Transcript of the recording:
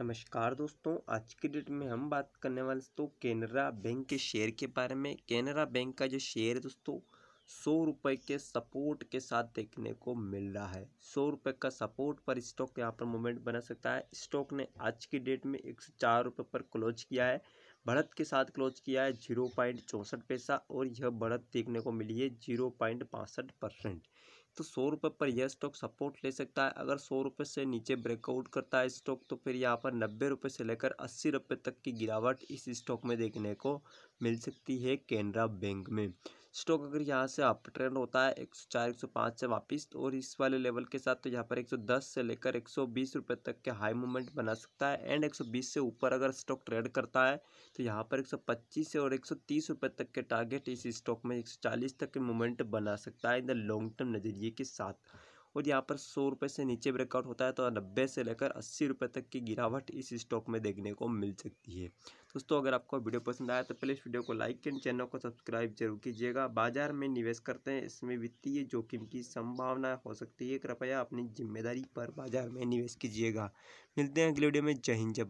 नमस्कार दोस्तों आज की डेट में हम बात करने वाले दोस्तों केनरा बैंक के शेयर के बारे में केनरा बैंक का जो शेयर है दोस्तों सौ रुपये के सपोर्ट के साथ देखने को मिल रहा है सौ रुपये का सपोर्ट पर स्टॉक यहाँ पर मूवमेंट बना सकता है स्टॉक ने आज की डेट में एक सौ चार रुपये पर क्लोज किया है बढ़त के साथ क्लोज किया है जीरो पॉइंट चौंसठ पैसा और यह बढ़त देखने को मिली है जीरो पॉइंट परसेंट तो सौ रुपये पर यह स्टॉक सपोर्ट ले सकता है अगर सौ रुपये से नीचे ब्रेकआउट करता है स्टॉक तो फिर यहाँ पर नब्बे रुपये से लेकर अस्सी रुपये तक की गिरावट इस स्टॉक में देखने को मिल सकती है केनरा बैंक में स्टॉक अगर यहाँ से अप ट्रेंड होता है एक सौ चार एक सौ पाँच से वापस और इस वाले लेवल के साथ तो यहाँ पर एक सौ दस से लेकर एक सौ बीस रुपये तक के हाई मूवमेंट बना सकता है एंड एक सौ बीस से ऊपर अगर स्टॉक ट्रेड करता है तो यहाँ पर एक सौ पच्चीस से और एक सौ तीस रुपये तक के टारगेट इस स्टॉक में एक सौ चालीस तक के मूवमेंट बना सकता है इन द लॉन्ग टर्म नजरिए ये के साथ और यहाँ पर सौ रुपये से नीचे ब्रेकआउट होता है तो नब्बे से लेकर अस्सी रुपये तक की गिरावट इस स्टॉक में देखने को मिल सकती है दोस्तों अगर आपको वीडियो पसंद आया तो प्लीज़ वीडियो को लाइक एंड चैनल को सब्सक्राइब जरूर कीजिएगा बाजार में निवेश करते हैं इसमें वित्तीय जोखिम की संभावना हो सकती है कृपया अपनी जिम्मेदारी पर बाजार में निवेश कीजिएगा मिलते हैं अगले वीडियो में जय हिंद जय